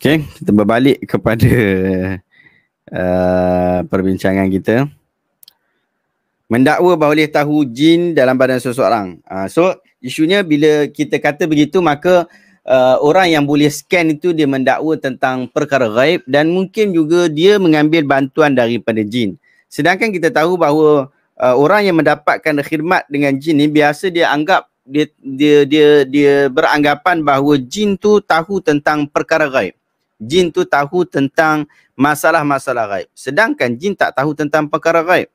Okay, kita berbalik kepada uh, perbincangan kita. Mendakwa boleh tahu jin dalam badan seseorang. Uh, so, isunya bila kita kata begitu, maka uh, orang yang boleh scan itu dia mendakwa tentang perkara gaib dan mungkin juga dia mengambil bantuan daripada jin. Sedangkan kita tahu bahawa uh, orang yang mendapatkan khidmat dengan jin ni biasa dia anggap dia, dia dia dia beranggapan bahawa jin tu tahu tentang perkara gaib jin tu tahu tentang masalah-masalah gaib. Sedangkan jin tak tahu tentang perkara gaib.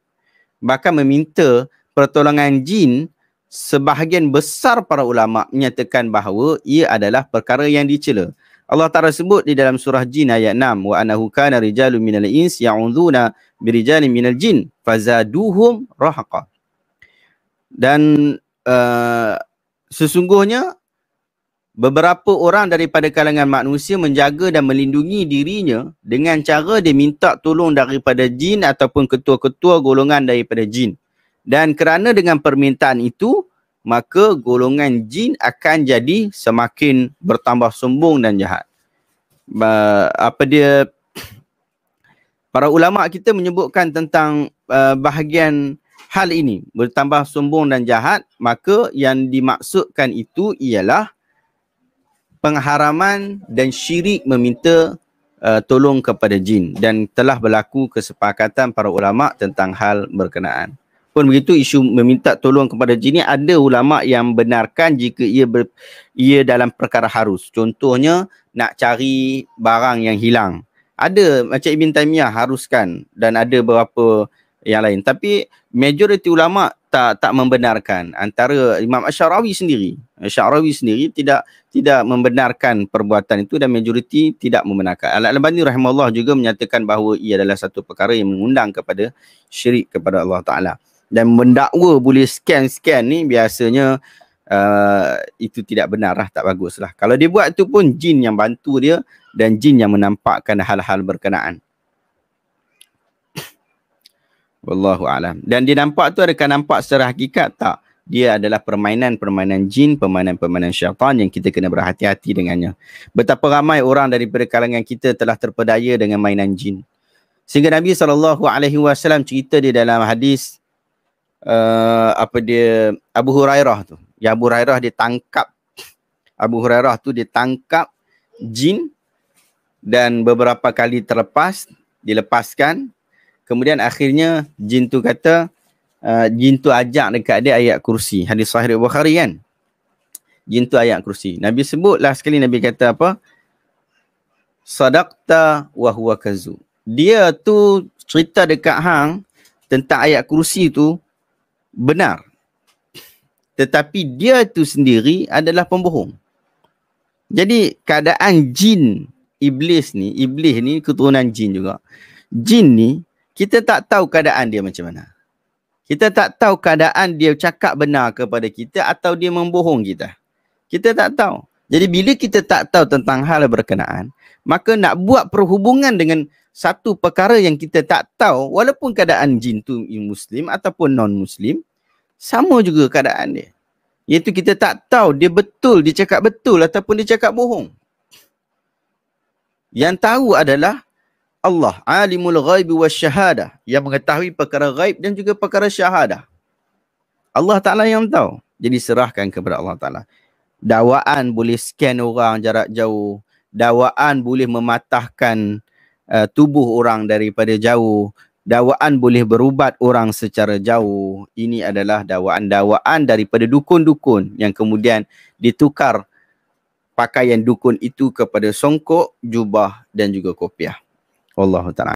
Bahkan meminta pertolongan jin sebahagian besar para ulama menyatakan bahawa ia adalah perkara yang dicela. Allah Taala sebut di dalam surah jin ayat 6 wa annahu kana rijalun minal ins ya'udzuuna birijalin minal jin fazaduhum rahqa. Dan uh, sesungguhnya Beberapa orang daripada kalangan manusia menjaga dan melindungi dirinya dengan cara dia minta tolong daripada jin ataupun ketua-ketua golongan daripada jin. Dan kerana dengan permintaan itu, maka golongan jin akan jadi semakin bertambah sombong dan jahat. Apa dia para ulama kita menyebutkan tentang bahagian hal ini bertambah sombong dan jahat, maka yang dimaksudkan itu ialah pengharaman dan syirik meminta uh, tolong kepada jin dan telah berlaku kesepakatan para ulama tentang hal berkenaan. Pun begitu isu meminta tolong kepada jin ni ada ulama yang benarkan jika ia ber, ia dalam perkara harus. Contohnya nak cari barang yang hilang. Ada macam Ibn Taymiyah haruskan dan ada beberapa yang lain. Tapi majoriti ulama tak tak membenarkan antara Imam Asy-Syarawi sendiri. Asy-Syarawi sendiri tidak tidak membenarkan perbuatan itu dan majoriti tidak membenarkan. Al-Albani rahimahullah juga menyatakan bahawa ia adalah satu perkara yang mengundang kepada syirik kepada Allah Taala. Dan mendakwa boleh scan-scan ni biasanya uh, itu tidak benar lah, tak bagus lah. Kalau dia buat tu pun jin yang bantu dia dan jin yang menampakkan hal-hal berkenaan. Wallahu a'lam. Dan dia nampak tu adakah nampak secara hakikat tak? Dia adalah permainan-permainan jin, permainan-permainan syaitan yang kita kena berhati-hati dengannya. Betapa ramai orang daripada kalangan kita telah terpedaya dengan mainan jin. Sehingga Nabi sallallahu alaihi wasallam cerita dia dalam hadis uh, apa dia Abu Hurairah tu. Ya Abu Hurairah dia tangkap Abu Hurairah tu dia tangkap jin dan beberapa kali terlepas, dilepaskan Kemudian akhirnya jin tu kata uh, jin tu ajak dekat dia ayat kursi. Hadis sahih Abu Bukhari kan. Jin tu ayat kursi. Nabi sebut sebutlah sekali Nabi kata apa? Sadaqta wa huwa kazu. Dia tu cerita dekat hang tentang ayat kursi tu benar. Tetapi dia tu sendiri adalah pembohong. Jadi keadaan jin iblis ni, iblis ni keturunan jin juga. Jin ni kita tak tahu keadaan dia macam mana. Kita tak tahu keadaan dia cakap benar kepada kita atau dia membohong kita. Kita tak tahu. Jadi bila kita tak tahu tentang hal berkenaan, maka nak buat perhubungan dengan satu perkara yang kita tak tahu walaupun keadaan jin tu muslim ataupun non muslim sama juga keadaan dia iaitu kita tak tahu dia betul dia cakap betul ataupun dia cakap bohong yang tahu adalah Allah alimul wa wasyahadah yang mengetahui perkara ghaib dan juga perkara syahadah. Allah Taala yang tahu. Jadi serahkan kepada Allah Taala. Dawaan boleh scan orang jarak jauh. Dawaan boleh mematahkan uh, tubuh orang daripada jauh. Dawaan boleh berubat orang secara jauh. Ini adalah dawaan-dawaan daripada dukun-dukun yang kemudian ditukar pakaian dukun itu kepada songkok, jubah dan juga kopiah. والله تعالى